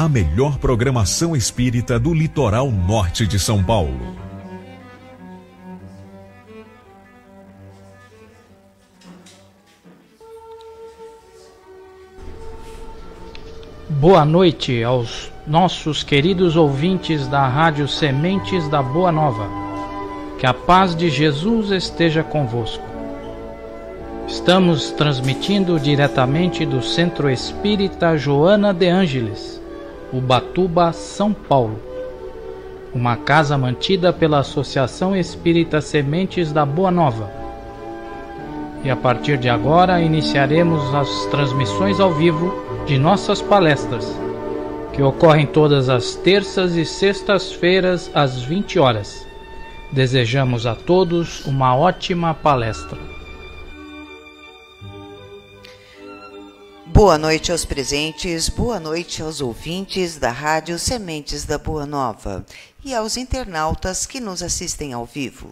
a melhor programação espírita do litoral norte de São Paulo. Boa noite aos nossos queridos ouvintes da Rádio Sementes da Boa Nova. Que a paz de Jesus esteja convosco. Estamos transmitindo diretamente do Centro Espírita Joana de Ângeles Ubatuba, São Paulo. Uma casa mantida pela Associação Espírita Sementes da Boa Nova. E a partir de agora iniciaremos as transmissões ao vivo de nossas palestras, que ocorrem todas as terças e sextas-feiras às 20 horas. Desejamos a todos uma ótima palestra. Boa noite aos presentes, boa noite aos ouvintes da Rádio Sementes da Boa Nova e aos internautas que nos assistem ao vivo.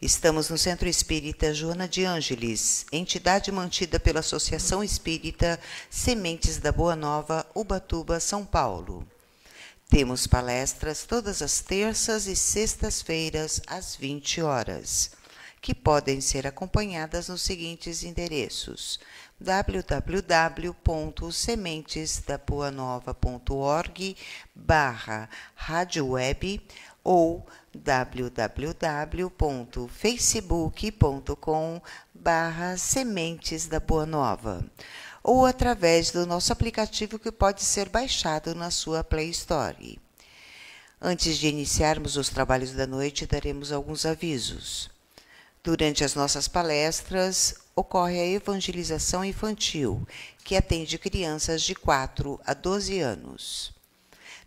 Estamos no Centro Espírita Joana de Ângeles, entidade mantida pela Associação Espírita Sementes da Boa Nova, Ubatuba, São Paulo. Temos palestras todas as terças e sextas-feiras às 20 horas, que podem ser acompanhadas nos seguintes endereços: www.sementesdaboanova.org barra ou www.facebook.com barra Sementes da Boa Nova ou através do nosso aplicativo que pode ser baixado na sua Play Store. Antes de iniciarmos os trabalhos da noite, daremos alguns avisos. Durante as nossas palestras, ocorre a evangelização infantil, que atende crianças de 4 a 12 anos.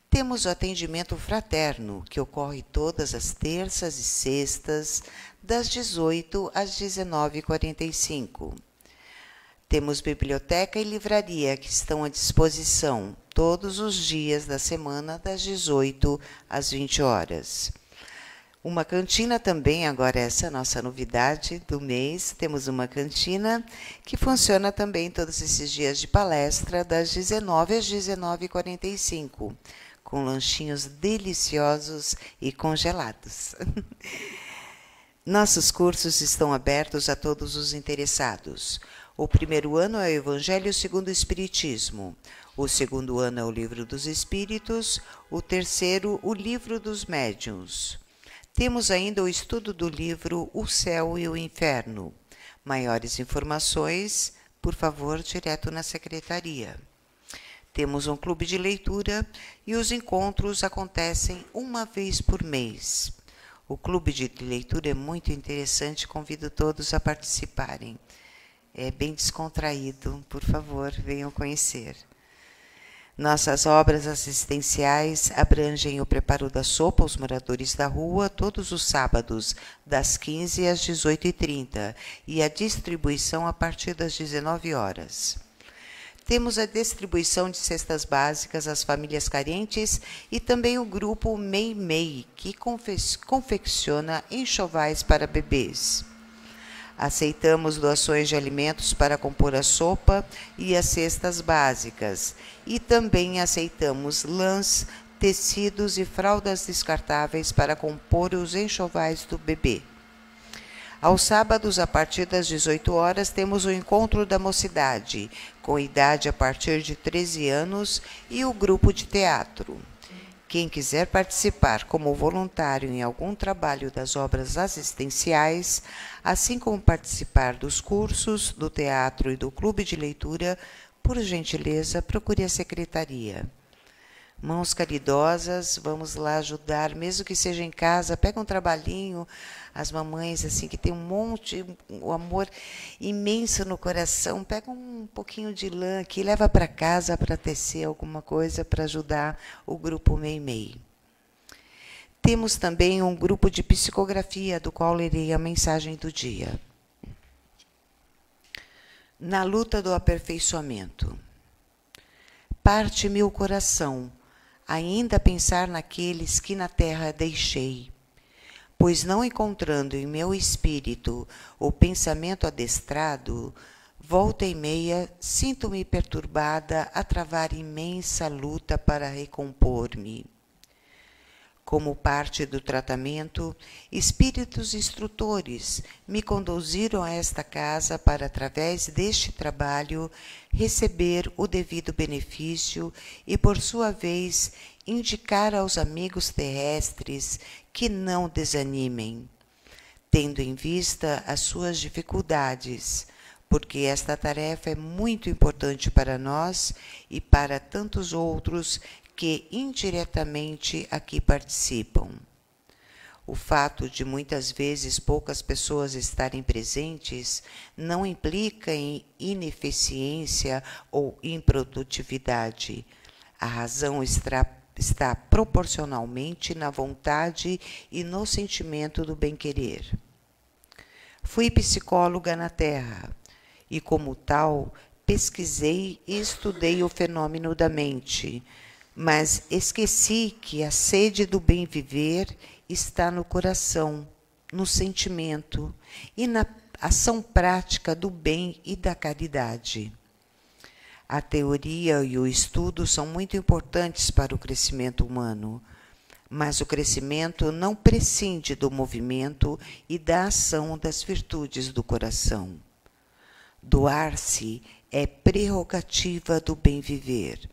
Temos o atendimento fraterno, que ocorre todas as terças e sextas, das 18 às 19h45. Temos biblioteca e livraria, que estão à disposição todos os dias da semana, das 18 às 20 horas uma cantina também, agora essa é a nossa novidade do mês. Temos uma cantina que funciona também todos esses dias de palestra, das 19 às 19h45, com lanchinhos deliciosos e congelados. Nossos cursos estão abertos a todos os interessados. O primeiro ano é o Evangelho segundo o Espiritismo. O segundo ano é o Livro dos Espíritos. O terceiro, o Livro dos Médiuns. Temos ainda o estudo do livro O Céu e o Inferno. Maiores informações, por favor, direto na secretaria. Temos um clube de leitura e os encontros acontecem uma vez por mês. O clube de leitura é muito interessante, convido todos a participarem. É bem descontraído, por favor, venham conhecer. Nossas obras assistenciais abrangem o preparo da sopa aos moradores da rua todos os sábados, das 15 às 18h30, e a distribuição a partir das 19 horas. Temos a distribuição de cestas básicas às famílias carentes e também o grupo Mei Mei, que confecciona enxovais para bebês. Aceitamos doações de alimentos para compor a sopa e as cestas básicas. E também aceitamos lãs, tecidos e fraldas descartáveis para compor os enxovais do bebê. Aos sábados, a partir das 18 horas, temos o encontro da mocidade, com idade a partir de 13 anos, e o grupo de teatro. Quem quiser participar como voluntário em algum trabalho das obras assistenciais, assim como participar dos cursos, do teatro e do clube de leitura, por gentileza, procure a secretaria. Mãos caridosas, vamos lá ajudar, mesmo que seja em casa, pega um trabalhinho, as mamães assim que tem um monte, o um amor imenso no coração, pega um pouquinho de lã que leva para casa para tecer alguma coisa para ajudar o grupo Mei Temos também um grupo de psicografia do qual lerei a mensagem do dia. Na luta do aperfeiçoamento. Parte-me o coração, ainda pensar naqueles que na terra deixei pois não encontrando em meu espírito o pensamento adestrado, volta e meia sinto-me perturbada a travar imensa luta para recompor-me. Como parte do tratamento, espíritos instrutores me conduziram a esta casa para, através deste trabalho, receber o devido benefício e, por sua vez, indicar aos amigos terrestres que não desanimem, tendo em vista as suas dificuldades, porque esta tarefa é muito importante para nós e para tantos outros que indiretamente aqui participam. O fato de muitas vezes poucas pessoas estarem presentes não implica em ineficiência ou improdutividade. A razão extrapolada está proporcionalmente na vontade e no sentimento do bem-querer. Fui psicóloga na Terra e, como tal, pesquisei e estudei o fenômeno da mente, mas esqueci que a sede do bem-viver está no coração, no sentimento e na ação prática do bem e da caridade. A teoria e o estudo são muito importantes para o crescimento humano, mas o crescimento não prescinde do movimento e da ação das virtudes do coração. Doar-se é prerrogativa do bem viver.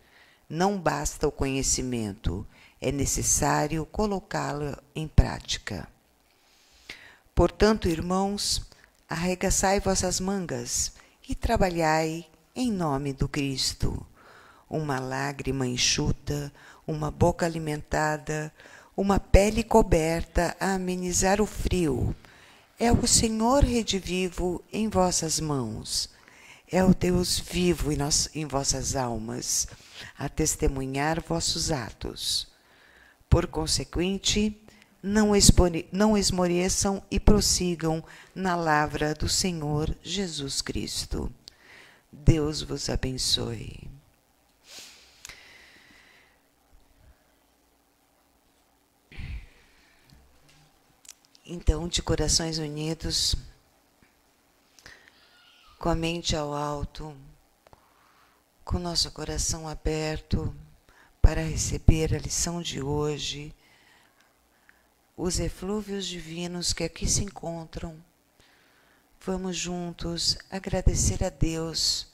Não basta o conhecimento, é necessário colocá-lo em prática. Portanto, irmãos, arregaçai vossas mangas e trabalhai em nome do Cristo. Uma lágrima enxuta, uma boca alimentada, uma pele coberta a amenizar o frio. É o Senhor redivivo em vossas mãos. É o Deus vivo em, nós, em vossas almas, a testemunhar vossos atos. Por consequente, não, expone, não esmoreçam e prossigam na lavra do Senhor Jesus Cristo. Deus vos abençoe. Então, de corações unidos, com a mente ao alto, com nosso coração aberto para receber a lição de hoje, os eflúvios divinos que aqui se encontram Vamos juntos agradecer a Deus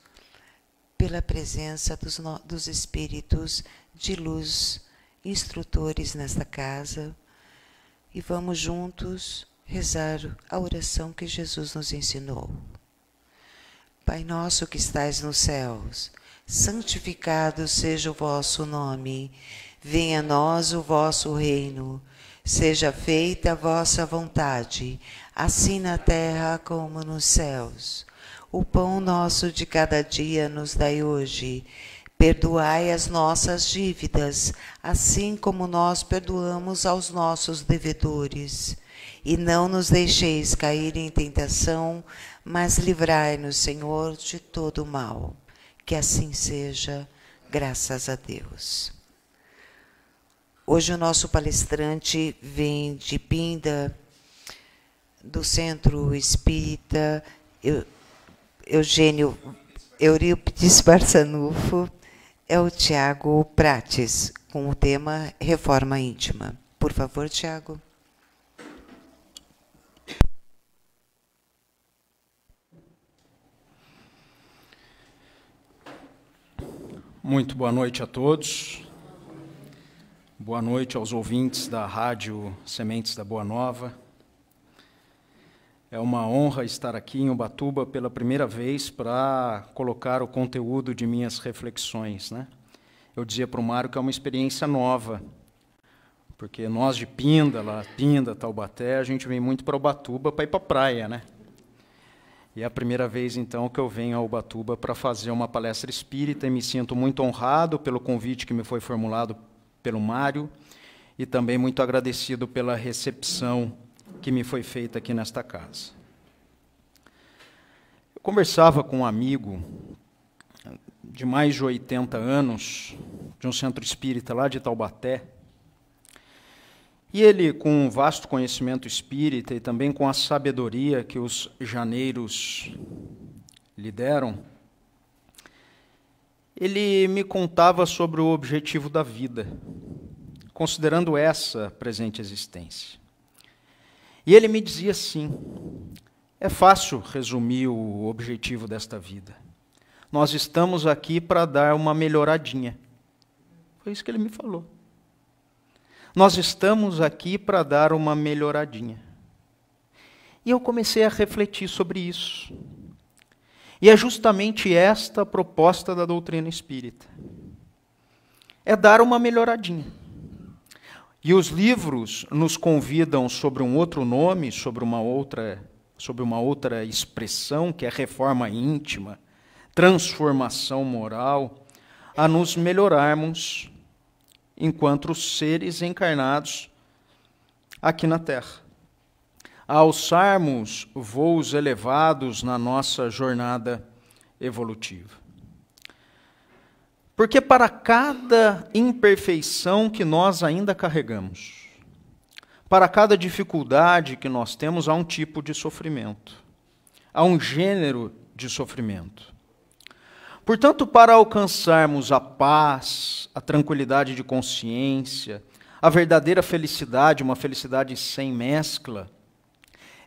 pela presença dos, dos espíritos de luz, instrutores nesta casa, e vamos juntos rezar a oração que Jesus nos ensinou. Pai nosso que estais nos céus, santificado seja o vosso nome, venha a nós o vosso reino. Seja feita a vossa vontade, assim na terra como nos céus. O pão nosso de cada dia nos dai hoje. Perdoai as nossas dívidas, assim como nós perdoamos aos nossos devedores. E não nos deixeis cair em tentação, mas livrai-nos, Senhor, de todo mal. Que assim seja, graças a Deus. Hoje o nosso palestrante vem de Pinda, do Centro Espírita Eugênio Eurípides Barçanufo, é o Tiago Prates, com o tema Reforma Íntima. Por favor, Tiago. Muito boa noite a todos. Boa noite aos ouvintes da Rádio Sementes da Boa Nova. É uma honra estar aqui em Ubatuba pela primeira vez para colocar o conteúdo de minhas reflexões. Né? Eu dizia para o Mário que é uma experiência nova, porque nós de Pinda, lá, Pinda, Taubaté, a gente vem muito para Ubatuba para ir para a praia. Né? E é a primeira vez, então, que eu venho a Ubatuba para fazer uma palestra espírita e me sinto muito honrado pelo convite que me foi formulado pelo Mário e também muito agradecido pela recepção que me foi feita aqui nesta casa. Eu conversava com um amigo de mais de 80 anos, de um centro espírita lá de Taubaté, e ele, com um vasto conhecimento espírita e também com a sabedoria que os janeiros lhe deram, ele me contava sobre o objetivo da vida, considerando essa presente existência. E ele me dizia assim: é fácil resumir o objetivo desta vida. Nós estamos aqui para dar uma melhoradinha. Foi isso que ele me falou. Nós estamos aqui para dar uma melhoradinha. E eu comecei a refletir sobre isso. E é justamente esta a proposta da doutrina espírita. É dar uma melhoradinha. E os livros nos convidam sobre um outro nome, sobre uma outra, sobre uma outra expressão, que é reforma íntima, transformação moral, a nos melhorarmos enquanto seres encarnados aqui na Terra a alçarmos voos elevados na nossa jornada evolutiva. Porque para cada imperfeição que nós ainda carregamos, para cada dificuldade que nós temos, há um tipo de sofrimento, há um gênero de sofrimento. Portanto, para alcançarmos a paz, a tranquilidade de consciência, a verdadeira felicidade, uma felicidade sem mescla,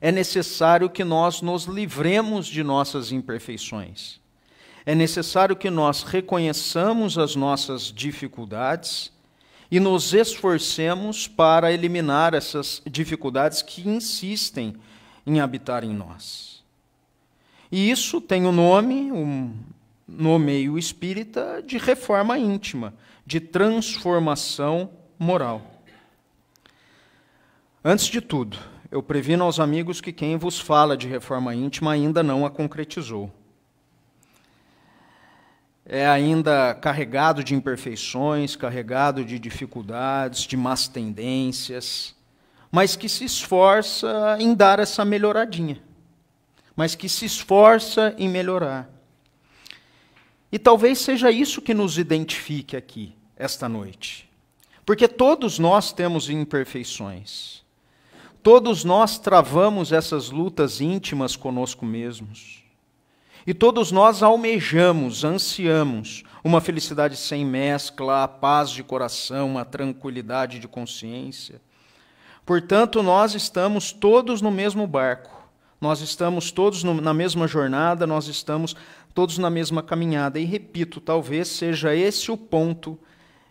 é necessário que nós nos livremos de nossas imperfeições. É necessário que nós reconheçamos as nossas dificuldades e nos esforcemos para eliminar essas dificuldades que insistem em habitar em nós. E isso tem o um nome, um, no meio espírita, de reforma íntima, de transformação moral. Antes de tudo, eu previno aos amigos que quem vos fala de reforma íntima ainda não a concretizou. É ainda carregado de imperfeições, carregado de dificuldades, de más tendências, mas que se esforça em dar essa melhoradinha, mas que se esforça em melhorar. E talvez seja isso que nos identifique aqui, esta noite. Porque todos nós temos imperfeições. Todos nós travamos essas lutas íntimas conosco mesmos. E todos nós almejamos, ansiamos uma felicidade sem mescla, a paz de coração, a tranquilidade de consciência. Portanto, nós estamos todos no mesmo barco, nós estamos todos no, na mesma jornada, nós estamos todos na mesma caminhada. E repito, talvez seja esse o ponto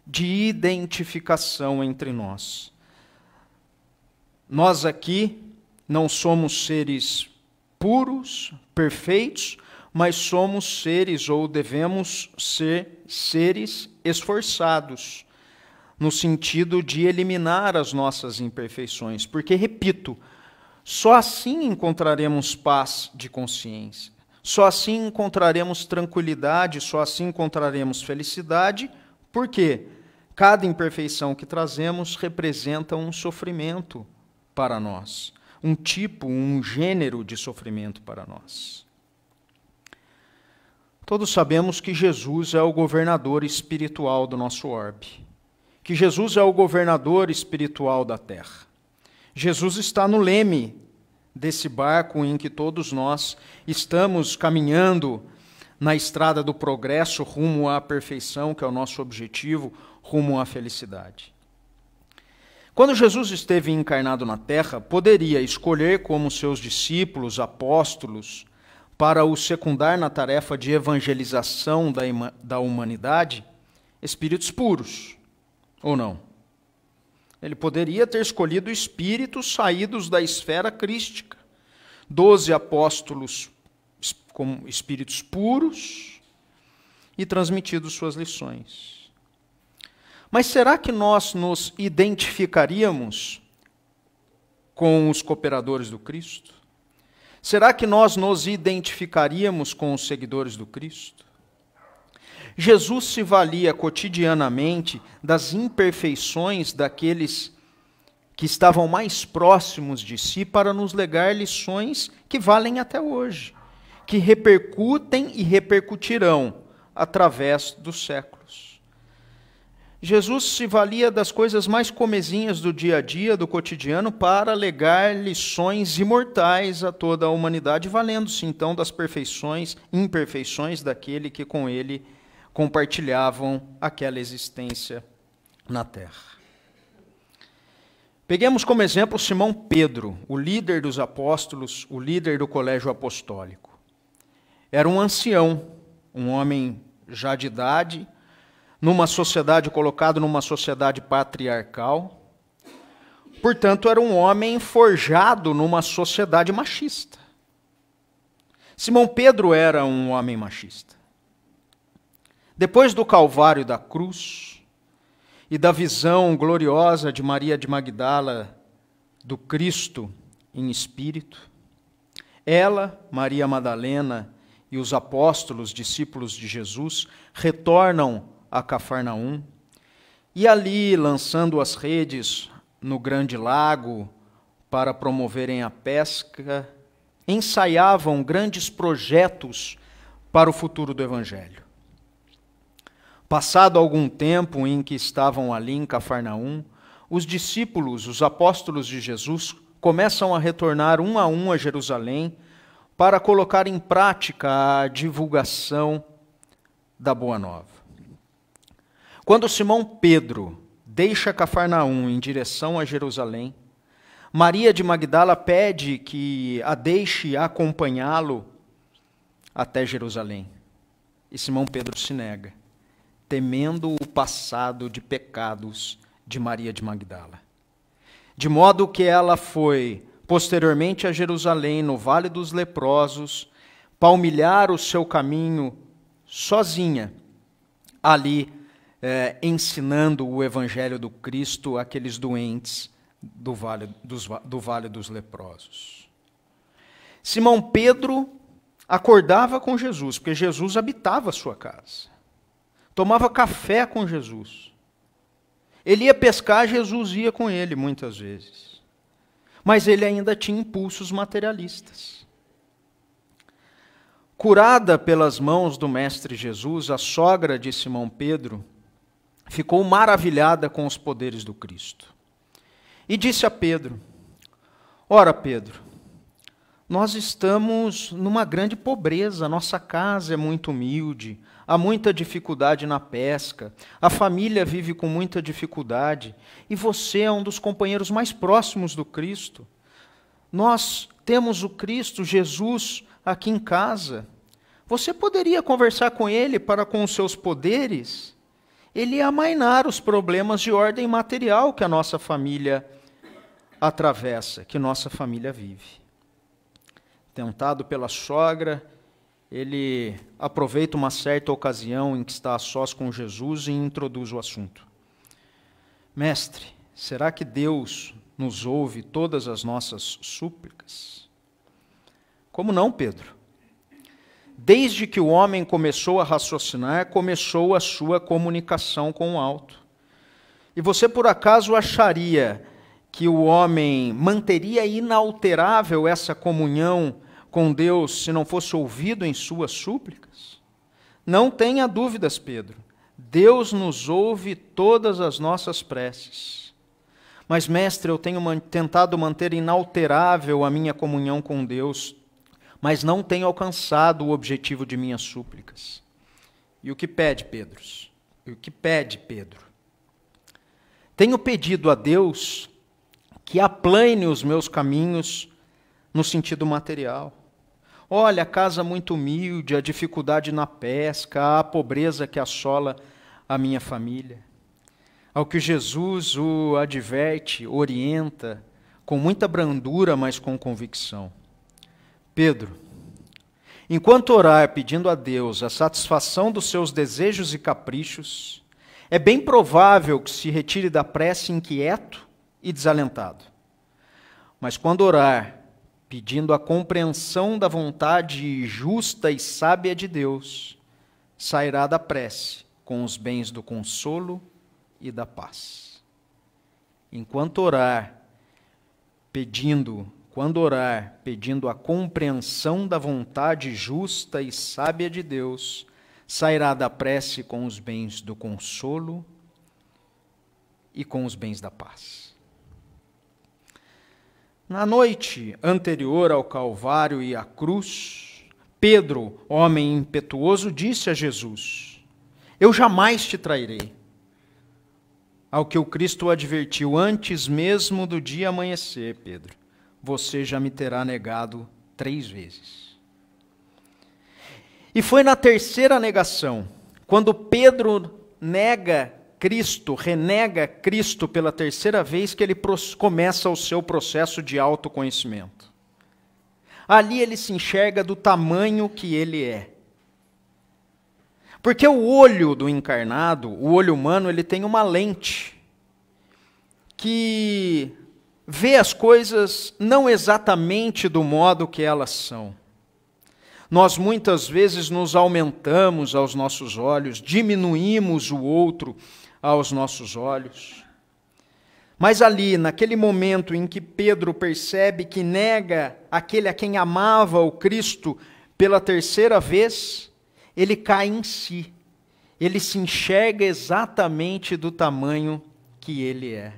de identificação entre nós. Nós aqui não somos seres puros, perfeitos, mas somos seres ou devemos ser seres esforçados no sentido de eliminar as nossas imperfeições, porque repito, só assim encontraremos paz de consciência. Só assim encontraremos tranquilidade, só assim encontraremos felicidade, porque cada imperfeição que trazemos representa um sofrimento para nós, um tipo, um gênero de sofrimento para nós. Todos sabemos que Jesus é o governador espiritual do nosso orbe, que Jesus é o governador espiritual da terra. Jesus está no leme desse barco em que todos nós estamos caminhando na estrada do progresso rumo à perfeição, que é o nosso objetivo, rumo à felicidade. Quando Jesus esteve encarnado na terra, poderia escolher como seus discípulos, apóstolos, para o secundar na tarefa de evangelização da, da humanidade, espíritos puros, ou não? Ele poderia ter escolhido espíritos saídos da esfera crística. Doze apóstolos como espíritos puros e transmitido suas lições. Mas será que nós nos identificaríamos com os cooperadores do Cristo? Será que nós nos identificaríamos com os seguidores do Cristo? Jesus se valia cotidianamente das imperfeições daqueles que estavam mais próximos de si para nos legar lições que valem até hoje, que repercutem e repercutirão através dos séculos. Jesus se valia das coisas mais comezinhas do dia a dia, do cotidiano, para legar lições imortais a toda a humanidade, valendo-se então das perfeições, imperfeições daquele que com ele compartilhavam aquela existência na terra. Peguemos como exemplo Simão Pedro, o líder dos apóstolos, o líder do colégio apostólico. Era um ancião, um homem já de idade, numa sociedade colocado numa sociedade patriarcal. Portanto, era um homem forjado numa sociedade machista. Simão Pedro era um homem machista. Depois do Calvário da cruz e da visão gloriosa de Maria de Magdala do Cristo em espírito, ela, Maria Madalena e os apóstolos, discípulos de Jesus, retornam a Cafarnaum, e ali, lançando as redes no grande lago para promoverem a pesca, ensaiavam grandes projetos para o futuro do Evangelho. Passado algum tempo em que estavam ali em Cafarnaum, os discípulos, os apóstolos de Jesus, começam a retornar um a um a Jerusalém para colocar em prática a divulgação da Boa Nova. Quando Simão Pedro deixa Cafarnaum em direção a Jerusalém, Maria de Magdala pede que a deixe acompanhá-lo até Jerusalém. E Simão Pedro se nega, temendo o passado de pecados de Maria de Magdala. De modo que ela foi posteriormente a Jerusalém, no Vale dos Leprosos, palmilhar o seu caminho sozinha ali é, ensinando o evangelho do Cristo àqueles doentes do vale dos, do vale dos Leprosos. Simão Pedro acordava com Jesus, porque Jesus habitava a sua casa. Tomava café com Jesus. Ele ia pescar, Jesus ia com ele muitas vezes. Mas ele ainda tinha impulsos materialistas. Curada pelas mãos do Mestre Jesus, a sogra de Simão Pedro ficou maravilhada com os poderes do Cristo. E disse a Pedro: Ora, Pedro, nós estamos numa grande pobreza, nossa casa é muito humilde, há muita dificuldade na pesca, a família vive com muita dificuldade, e você é um dos companheiros mais próximos do Cristo. Nós temos o Cristo, Jesus, aqui em casa. Você poderia conversar com ele para com os seus poderes? ele é amainar os problemas de ordem material que a nossa família atravessa, que nossa família vive. Tentado pela sogra, ele aproveita uma certa ocasião em que está a sós com Jesus e introduz o assunto. Mestre, será que Deus nos ouve todas as nossas súplicas? Como não, Pedro? Desde que o homem começou a raciocinar, começou a sua comunicação com o alto. E você por acaso acharia que o homem manteria inalterável essa comunhão com Deus se não fosse ouvido em suas súplicas? Não tenha dúvidas, Pedro. Deus nos ouve todas as nossas preces. Mas, mestre, eu tenho tentado manter inalterável a minha comunhão com Deus mas não tenho alcançado o objetivo de minhas súplicas. E o que pede Pedro? E o que pede Pedro? Tenho pedido a Deus que aplane os meus caminhos no sentido material. Olha, a casa muito humilde, a dificuldade na pesca, a pobreza que assola a minha família. Ao que Jesus o adverte, orienta, com muita brandura, mas com convicção. Pedro, enquanto orar pedindo a Deus a satisfação dos seus desejos e caprichos, é bem provável que se retire da prece inquieto e desalentado. Mas quando orar, pedindo a compreensão da vontade justa e sábia de Deus, sairá da prece com os bens do consolo e da paz. Enquanto orar, pedindo quando orar pedindo a compreensão da vontade justa e sábia de Deus, sairá da prece com os bens do consolo e com os bens da paz. Na noite anterior ao Calvário e à cruz, Pedro, homem impetuoso, disse a Jesus: Eu jamais te trairei. Ao que o Cristo advertiu antes mesmo do dia amanhecer, Pedro você já me terá negado três vezes. E foi na terceira negação, quando Pedro nega Cristo, renega Cristo pela terceira vez, que ele começa o seu processo de autoconhecimento. Ali ele se enxerga do tamanho que ele é. Porque o olho do encarnado, o olho humano, ele tem uma lente que vê as coisas não exatamente do modo que elas são. Nós muitas vezes nos aumentamos aos nossos olhos, diminuímos o outro aos nossos olhos. Mas ali, naquele momento em que Pedro percebe que nega aquele a quem amava o Cristo pela terceira vez, ele cai em si. Ele se enxerga exatamente do tamanho que ele é.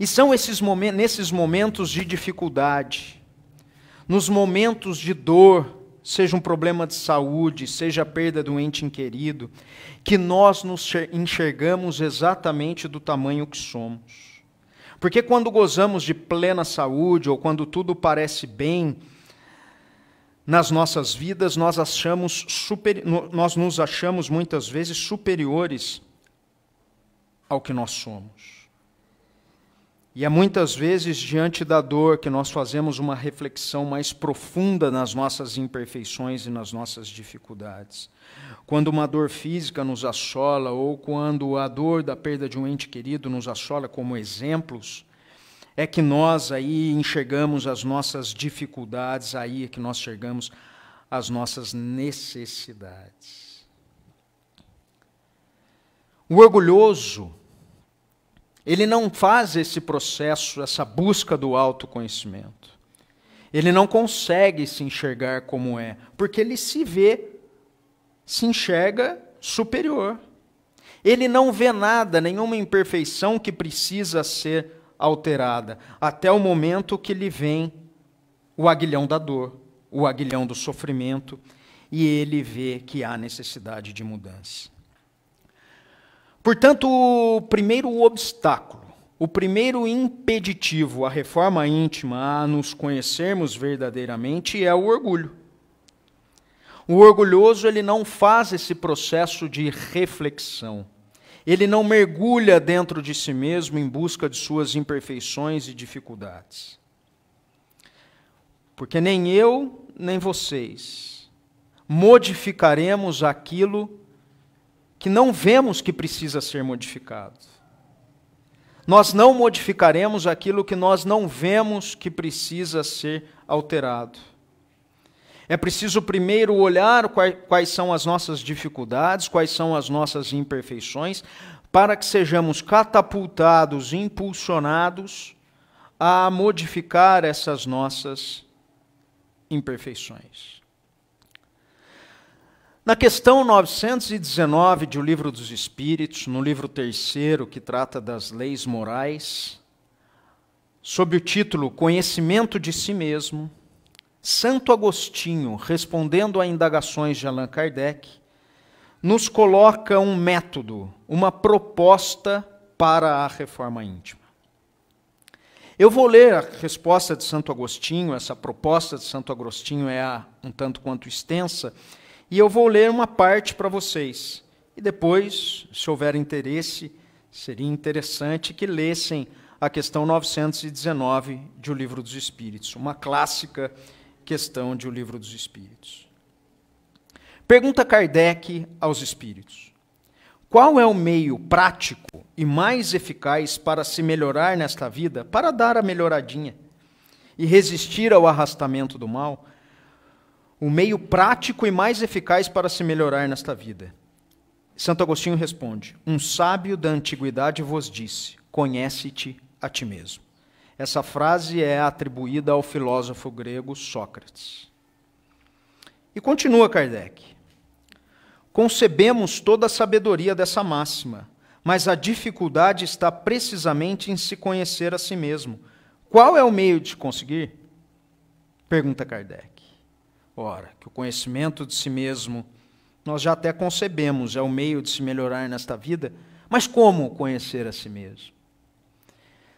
E são esses momentos, nesses momentos de dificuldade, nos momentos de dor, seja um problema de saúde, seja a perda do ente querido, que nós nos enxergamos exatamente do tamanho que somos. Porque quando gozamos de plena saúde ou quando tudo parece bem nas nossas vidas, nós achamos super, nós nos achamos muitas vezes superiores ao que nós somos. E é muitas vezes diante da dor que nós fazemos uma reflexão mais profunda nas nossas imperfeições e nas nossas dificuldades. Quando uma dor física nos assola, ou quando a dor da perda de um ente querido nos assola, como exemplos, é que nós aí enxergamos as nossas dificuldades, aí é que nós enxergamos as nossas necessidades. O orgulhoso ele não faz esse processo, essa busca do autoconhecimento. Ele não consegue se enxergar como é, porque ele se vê, se enxerga superior. Ele não vê nada, nenhuma imperfeição que precisa ser alterada, até o momento que lhe vem o aguilhão da dor, o aguilhão do sofrimento, e ele vê que há necessidade de mudança. Portanto, o primeiro obstáculo, o primeiro impeditivo à reforma íntima, a nos conhecermos verdadeiramente, é o orgulho. O orgulhoso ele não faz esse processo de reflexão. Ele não mergulha dentro de si mesmo em busca de suas imperfeições e dificuldades. Porque nem eu, nem vocês modificaremos aquilo que não vemos que precisa ser modificado. Nós não modificaremos aquilo que nós não vemos que precisa ser alterado. É preciso primeiro olhar quais são as nossas dificuldades, quais são as nossas imperfeições, para que sejamos catapultados, impulsionados a modificar essas nossas imperfeições. Na questão 919 de O Livro dos Espíritos, no livro terceiro, que trata das leis morais, sob o título Conhecimento de Si Mesmo, Santo Agostinho, respondendo a indagações de Allan Kardec, nos coloca um método, uma proposta para a reforma íntima. Eu vou ler a resposta de Santo Agostinho, essa proposta de Santo Agostinho é um tanto quanto extensa, e eu vou ler uma parte para vocês. E depois, se houver interesse, seria interessante que lessem a questão 919 de O Livro dos Espíritos, uma clássica questão de O Livro dos Espíritos. Pergunta Kardec aos espíritos: Qual é o meio prático e mais eficaz para se melhorar nesta vida, para dar a melhoradinha e resistir ao arrastamento do mal, o meio prático e mais eficaz para se melhorar nesta vida. Santo Agostinho responde: Um sábio da antiguidade vos disse: Conhece-te a ti mesmo. Essa frase é atribuída ao filósofo grego Sócrates. E continua Kardec. Concebemos toda a sabedoria dessa máxima, mas a dificuldade está precisamente em se conhecer a si mesmo. Qual é o meio de conseguir? Pergunta Kardec. Ora, que o conhecimento de si mesmo nós já até concebemos, é o meio de se melhorar nesta vida, mas como conhecer a si mesmo?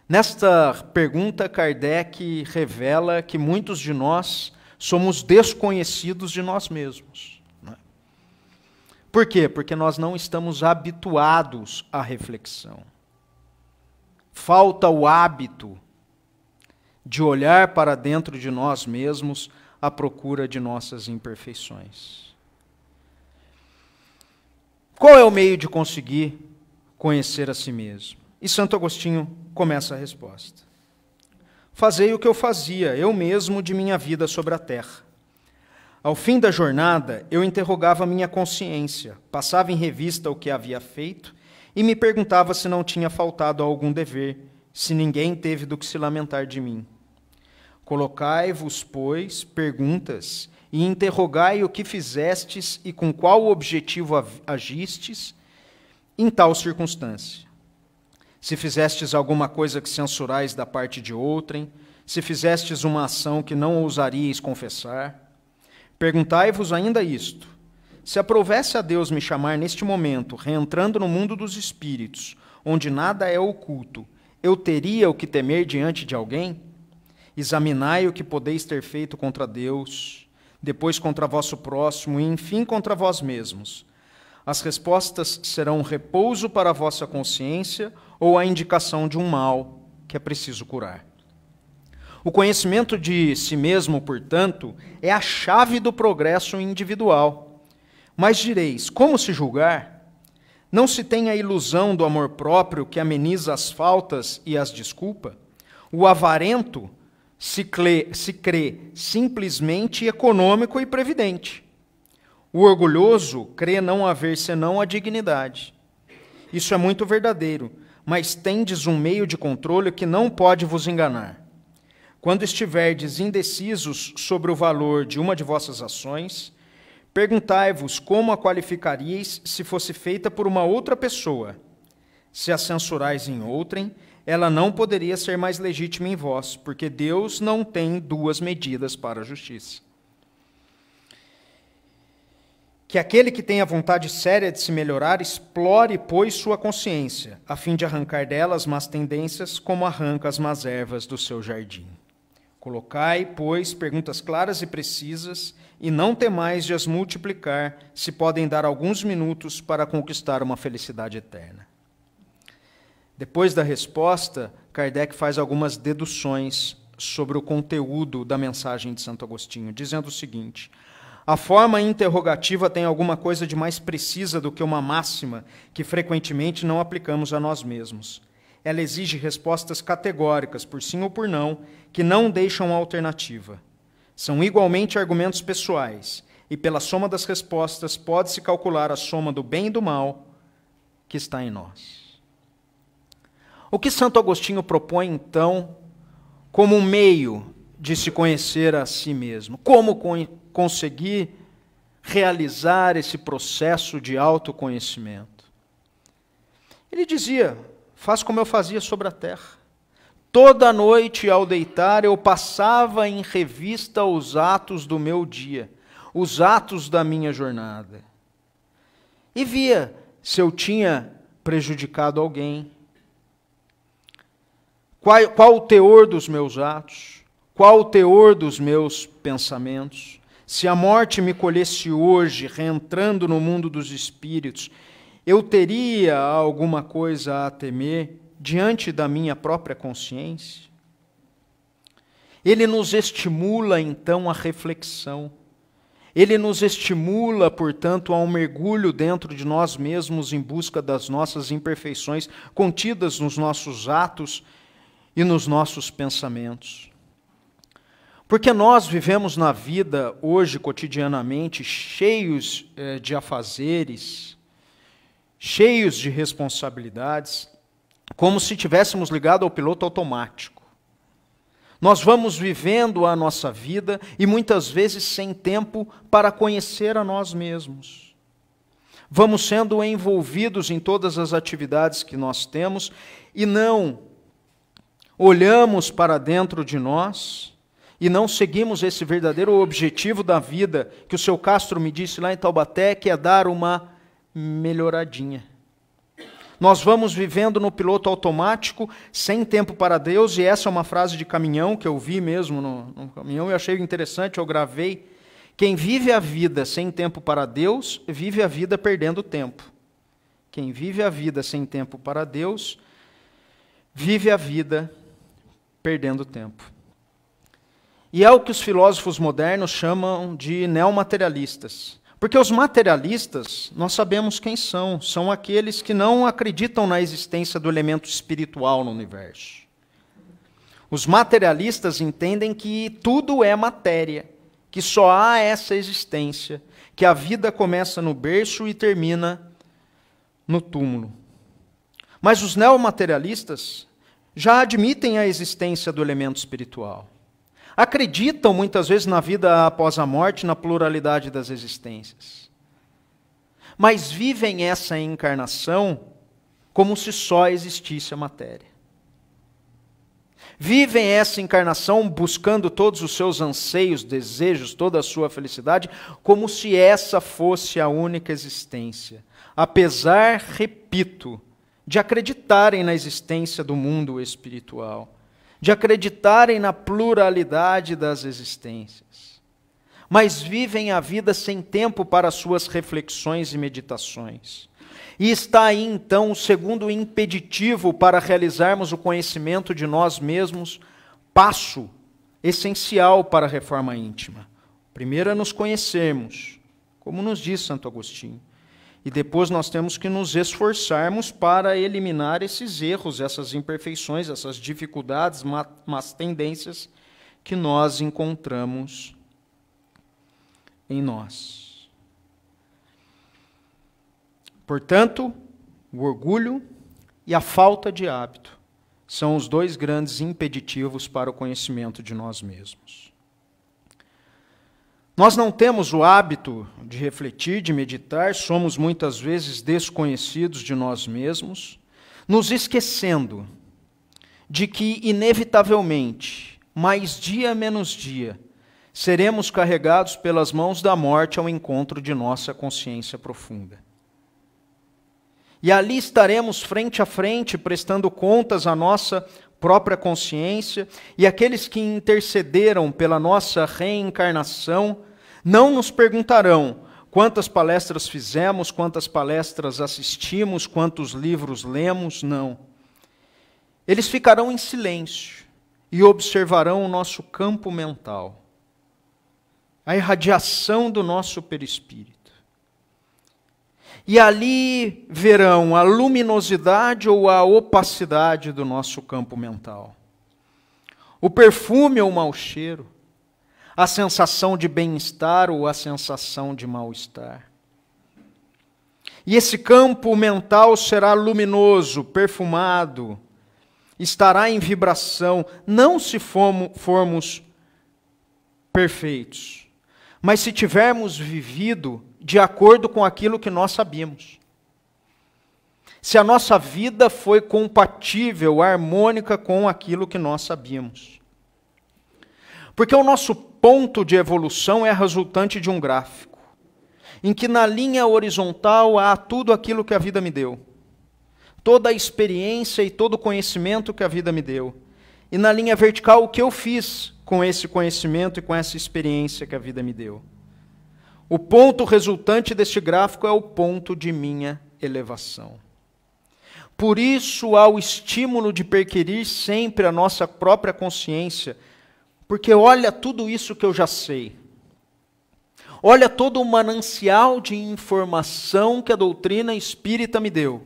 Nesta pergunta, Kardec revela que muitos de nós somos desconhecidos de nós mesmos. É? Por quê? Porque nós não estamos habituados à reflexão. Falta o hábito de olhar para dentro de nós mesmos à procura de nossas imperfeições. Qual é o meio de conseguir conhecer a si mesmo? E Santo Agostinho começa a resposta. Fazei o que eu fazia, eu mesmo, de minha vida sobre a terra. Ao fim da jornada, eu interrogava minha consciência, passava em revista o que havia feito e me perguntava se não tinha faltado a algum dever, se ninguém teve do que se lamentar de mim. Colocai-vos, pois, perguntas e interrogai o que fizestes e com qual objetivo agistes em tal circunstância. Se fizestes alguma coisa que censurais da parte de outrem, se fizestes uma ação que não ousaríeis confessar, perguntai-vos ainda isto: se aprovesse a Deus me chamar neste momento, reentrando no mundo dos espíritos, onde nada é oculto, eu teria o que temer diante de alguém? Examinai o que podeis ter feito contra Deus, depois contra vosso próximo e, enfim, contra vós mesmos. As respostas serão um repouso para a vossa consciência ou a indicação de um mal que é preciso curar. O conhecimento de si mesmo, portanto, é a chave do progresso individual. Mas direis: como se julgar? Não se tem a ilusão do amor próprio que ameniza as faltas e as desculpa? O avarento se crê, se crê simplesmente econômico e previdente. O orgulhoso crê não haver senão a dignidade. Isso é muito verdadeiro, mas tendes um meio de controle que não pode vos enganar. Quando estiverdes indecisos sobre o valor de uma de vossas ações, perguntai-vos como a qualificaríeis se fosse feita por uma outra pessoa. Se a censurais em outrem, ela não poderia ser mais legítima em vós, porque Deus não tem duas medidas para a justiça. Que aquele que tem a vontade séria de se melhorar explore, pois, sua consciência, a fim de arrancar delas más tendências, como arranca as más ervas do seu jardim. Colocai, pois, perguntas claras e precisas, e não temais de as multiplicar, se podem dar alguns minutos para conquistar uma felicidade eterna. Depois da resposta, Kardec faz algumas deduções sobre o conteúdo da mensagem de Santo Agostinho, dizendo o seguinte: a forma interrogativa tem alguma coisa de mais precisa do que uma máxima que frequentemente não aplicamos a nós mesmos. Ela exige respostas categóricas, por sim ou por não, que não deixam alternativa. São igualmente argumentos pessoais, e pela soma das respostas pode-se calcular a soma do bem e do mal que está em nós. O que Santo Agostinho propõe, então, como um meio de se conhecer a si mesmo? Como conseguir realizar esse processo de autoconhecimento? Ele dizia: faz como eu fazia sobre a terra. Toda noite ao deitar eu passava em revista os atos do meu dia, os atos da minha jornada. E via se eu tinha prejudicado alguém, qual, qual o teor dos meus atos? Qual o teor dos meus pensamentos? Se a morte me colhesse hoje, reentrando no mundo dos espíritos, eu teria alguma coisa a temer diante da minha própria consciência? Ele nos estimula então a reflexão. Ele nos estimula, portanto, a um mergulho dentro de nós mesmos em busca das nossas imperfeições contidas nos nossos atos e nos nossos pensamentos. Porque nós vivemos na vida hoje, cotidianamente, cheios eh, de afazeres, cheios de responsabilidades, como se tivéssemos ligado ao piloto automático. Nós vamos vivendo a nossa vida e muitas vezes sem tempo para conhecer a nós mesmos. Vamos sendo envolvidos em todas as atividades que nós temos e não olhamos para dentro de nós e não seguimos esse verdadeiro objetivo da vida, que o seu Castro me disse lá em Taubaté, que é dar uma melhoradinha. Nós vamos vivendo no piloto automático, sem tempo para Deus, e essa é uma frase de caminhão que eu vi mesmo no, no caminhão e achei interessante, eu gravei. Quem vive a vida sem tempo para Deus, vive a vida perdendo tempo. Quem vive a vida sem tempo para Deus, vive a vida perdendo tempo. E é o que os filósofos modernos chamam de neomaterialistas. Porque os materialistas, nós sabemos quem são, são aqueles que não acreditam na existência do elemento espiritual no universo. Os materialistas entendem que tudo é matéria, que só há essa existência, que a vida começa no berço e termina no túmulo. Mas os neomaterialistas já admitem a existência do elemento espiritual. Acreditam muitas vezes na vida após a morte, na pluralidade das existências. Mas vivem essa encarnação como se só existisse a matéria. Vivem essa encarnação buscando todos os seus anseios, desejos, toda a sua felicidade, como se essa fosse a única existência. Apesar, repito, de acreditarem na existência do mundo espiritual, de acreditarem na pluralidade das existências, mas vivem a vida sem tempo para suas reflexões e meditações. E está aí então o segundo impeditivo para realizarmos o conhecimento de nós mesmos, passo essencial para a reforma íntima. Primeiro é nos conhecermos, como nos diz Santo Agostinho. E depois nós temos que nos esforçarmos para eliminar esses erros, essas imperfeições, essas dificuldades, más tendências que nós encontramos em nós. Portanto, o orgulho e a falta de hábito são os dois grandes impeditivos para o conhecimento de nós mesmos. Nós não temos o hábito de refletir, de meditar, somos muitas vezes desconhecidos de nós mesmos, nos esquecendo de que, inevitavelmente, mais dia menos dia, seremos carregados pelas mãos da morte ao encontro de nossa consciência profunda. E ali estaremos frente a frente, prestando contas à nossa própria consciência e aqueles que intercederam pela nossa reencarnação não nos perguntarão quantas palestras fizemos, quantas palestras assistimos, quantos livros lemos, não. Eles ficarão em silêncio e observarão o nosso campo mental, a irradiação do nosso perispírito. E ali verão a luminosidade ou a opacidade do nosso campo mental, o perfume ou é o mau cheiro a sensação de bem-estar ou a sensação de mal-estar. E esse campo mental será luminoso, perfumado, estará em vibração, não se formos perfeitos, mas se tivermos vivido de acordo com aquilo que nós sabíamos. Se a nossa vida foi compatível, harmônica com aquilo que nós sabíamos. Porque o nosso ponto de evolução é resultante de um gráfico, em que na linha horizontal há tudo aquilo que a vida me deu, toda a experiência e todo o conhecimento que a vida me deu, e na linha vertical o que eu fiz com esse conhecimento e com essa experiência que a vida me deu. O ponto resultante deste gráfico é o ponto de minha elevação. Por isso há o estímulo de perquirir sempre a nossa própria consciência porque olha tudo isso que eu já sei. Olha todo o manancial de informação que a doutrina espírita me deu.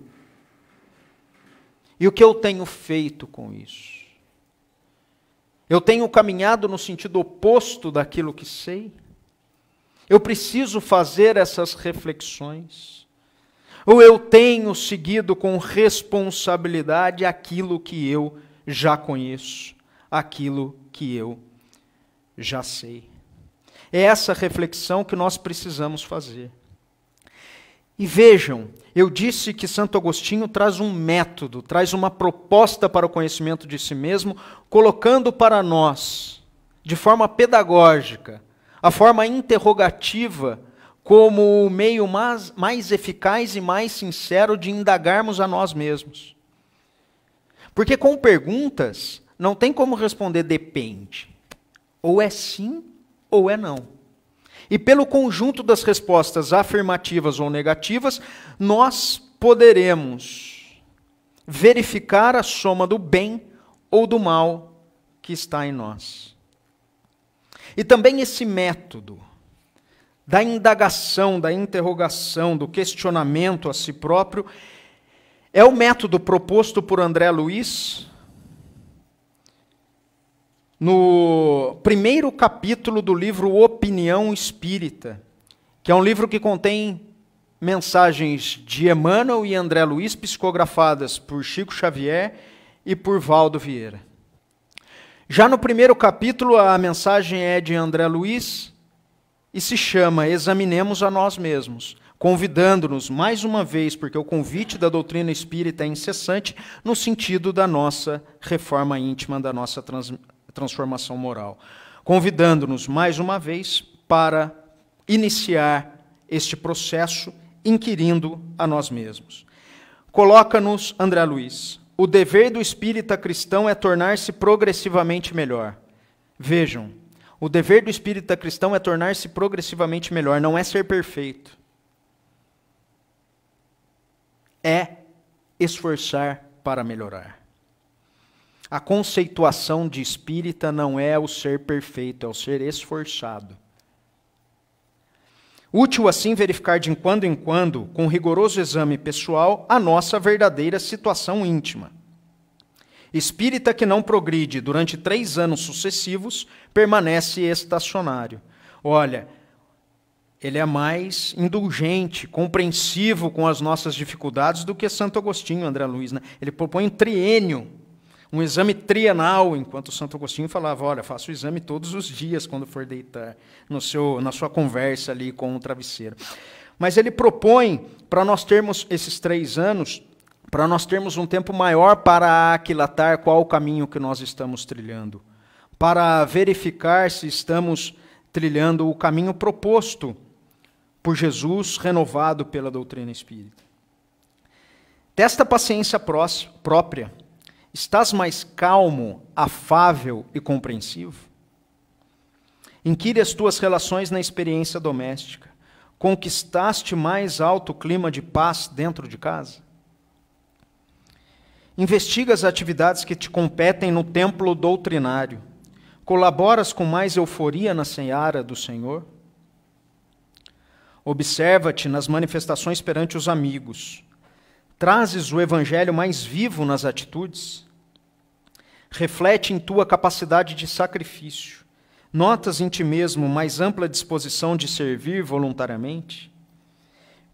E o que eu tenho feito com isso? Eu tenho caminhado no sentido oposto daquilo que sei? Eu preciso fazer essas reflexões? Ou eu tenho seguido com responsabilidade aquilo que eu já conheço, aquilo que eu já sei. É essa reflexão que nós precisamos fazer. E vejam, eu disse que Santo Agostinho traz um método, traz uma proposta para o conhecimento de si mesmo, colocando para nós, de forma pedagógica, a forma interrogativa como o meio mais, mais eficaz e mais sincero de indagarmos a nós mesmos. Porque com perguntas, não tem como responder depende. Ou é sim ou é não. E pelo conjunto das respostas afirmativas ou negativas, nós poderemos verificar a soma do bem ou do mal que está em nós. E também esse método da indagação, da interrogação, do questionamento a si próprio, é o método proposto por André Luiz no primeiro capítulo do livro Opinião Espírita, que é um livro que contém mensagens de Emmanuel e André Luiz, psicografadas por Chico Xavier e por Valdo Vieira. Já no primeiro capítulo, a mensagem é de André Luiz e se chama Examinemos a Nós Mesmos, convidando-nos mais uma vez, porque o convite da doutrina espírita é incessante, no sentido da nossa reforma íntima, da nossa transmissão transformação moral, convidando-nos mais uma vez para iniciar este processo inquirindo a nós mesmos. Coloca-nos, André Luiz, o dever do espírita cristão é tornar-se progressivamente melhor. Vejam, o dever do espírita cristão é tornar-se progressivamente melhor, não é ser perfeito. É esforçar para melhorar. A conceituação de espírita não é o ser perfeito, é o ser esforçado. Útil assim verificar de quando em quando, com rigoroso exame pessoal, a nossa verdadeira situação íntima. Espírita que não progride durante três anos sucessivos permanece estacionário. Olha, ele é mais indulgente, compreensivo com as nossas dificuldades do que Santo Agostinho, André Luiz. Né? Ele propõe um triênio um exame trienal, enquanto Santo Agostinho falava, olha, faça o exame todos os dias quando for deitar, no seu, na sua conversa ali com o travesseiro. Mas ele propõe para nós termos esses três anos, para nós termos um tempo maior para aquilatar qual o caminho que nós estamos trilhando, para verificar se estamos trilhando o caminho proposto por Jesus, renovado pela doutrina espírita. Testa paciência própria, Estás mais calmo, afável e compreensivo? Inquire as tuas relações na experiência doméstica. Conquistaste mais alto clima de paz dentro de casa? Investiga as atividades que te competem no templo doutrinário. Colaboras com mais euforia na senhara do Senhor? Observa-te nas manifestações perante os amigos. Trazes o evangelho mais vivo nas atitudes? reflete em tua capacidade de sacrifício. Notas em ti mesmo mais ampla disposição de servir voluntariamente?